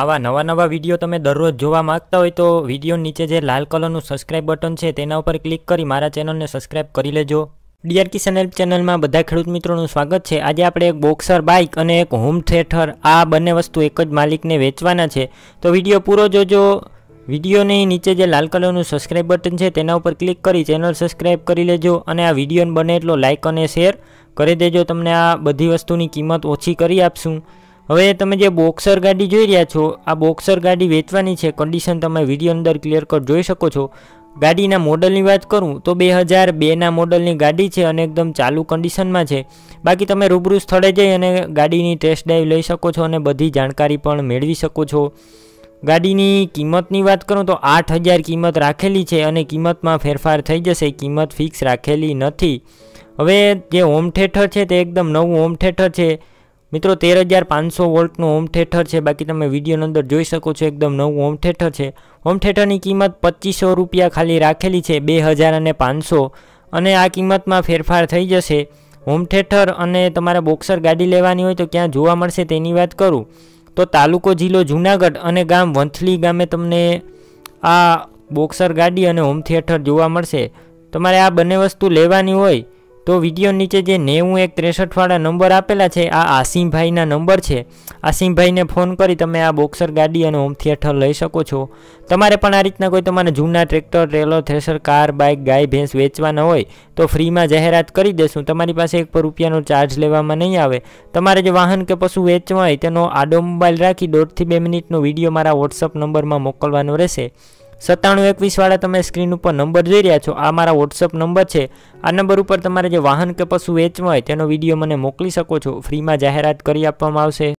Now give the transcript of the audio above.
આવા નવા નવા વિડીયો તમે દરરોજ જોવા માગતા હોય તો વિડીયો નીચે જે લાલ કલરનું સબસ્ક્રાઇબ બટન છે તેના ઉપર ક્લિક કરી મારા ચેનલને સબસ્ક્રાઇબ કરી લેજો ડીઆર ડીઆરકી ચેનલ ચેનલમાં બધા ખેડૂત મિત્રોનું સ્વાગત છે આજે આપણે એક બોક્સર બાઇક અને એક હોમ થિયેટર આ બંને વસ્તુ એક જ માલિકને વેચવાના છે તો વિડીયો પૂરો જોજો વિડીયોની નીચે જે લાલ કલરનું સબસ્ક્રાઇબ બટન છે તેના ઉપર ક્લિક કરી ચેનલ સબસ્ક્રાઇબ કરી લેજો અને આ વિડીયોને બને એટલો લાઇક અને શેર કરી દેજો તમને આ બધી વસ્તુની કિંમત ઓછી કરી આપશું હવે તમે જે બોક્સર ગાડી જોઈ રહ્યા છો આ બોક્સર ગાડી વેચવાની છે કન્ડિશન તમે વિડીયો અંદર ક્લિયર કટ જોઈ શકો છો ગાડીના મોડલની વાત કરું તો બે હજાર બેના મોડલની ગાડી છે અને એકદમ ચાલુ કન્ડિશનમાં છે બાકી તમે રૂબરૂ સ્થળે જઈ અને ગાડીની ટેસ્ટ ડ્રાઈવ લઈ શકો છો અને બધી જાણકારી પણ મેળવી શકો છો ગાડીની કિંમતની વાત કરું તો આઠ હજાર કિંમત રાખેલી છે અને કિંમતમાં ફેરફાર થઈ જશે કિંમત ફિક્સ રાખેલી નથી હવે જે હોમ થિયેટર છે તે એકદમ નવું હોમ થિયેટર છે મિત્રો તેર હજાર પાંચસો વોલ્ટનું હોમ થિયેટર છે બાકી તમે વિડીયોની અંદર જોઈ શકો છો એકદમ નવું હોમ થિયેટર છે હોમ થિયેટરની કિંમત પચીસો રૂપિયા ખાલી રાખેલી છે બે હજાર અને પાંચસો અને આ કિંમતમાં ફેરફાર થઈ જશે હોમ થિયેટર અને તમારે બોક્સર ગાડી લેવાની હોય તો ક્યાં જોવા મળશે તેની વાત કરું તો તાલુકો જિલ્લો જૂનાગઢ અને ગામ વંથલી ગામે તમને આ બોક્સર ગાડી અને હોમ થિયેટર જોવા મળશે તમારે આ બંને વસ્તુ લેવાની હોય તો વિડીયો નીચે જે નેવું એક ત્રેસઠવાળા નંબર આપેલા છે આ આસિમભાઈના નંબર છે આસિમભાઈને ફોન કરી તમે આ બોક્સર ગાડી અને હોમ થિયેટર લઈ શકો છો તમારે પણ આ રીતના કોઈ તમારે જૂના tractor trailer thresher car bike ગાય ભેંસ વેચવાના હોય તો ફ્રીમાં જાહેરાત કરી દેશું તમારી પાસે એક પર રૂપિયાનો ચાર્જ લેવામાં નહીં આવે તમારે જે વાહન કે પશુ વેચવા હોય તેનો આડો મોબાઈલ રાખી દોઢથી બે મિનિટનો વિડીયો મારા વોટ્સઅપ નંબરમાં મોકલવાનો રહેશે સત્તાણું એકવીસવાળા તમે સ્ક્રીન ઉપર નંબર જોઈ રહ્યા છો આ મારા વોટ્સઅપ નંબર છે આ નંબર ઉપર તમારે જે વાહન કે પશુ વેચવા હોય તેનો વિડીયો મને મોકલી શકો છો ફ્રીમાં જાહેરાત કરી આપવામાં આવશે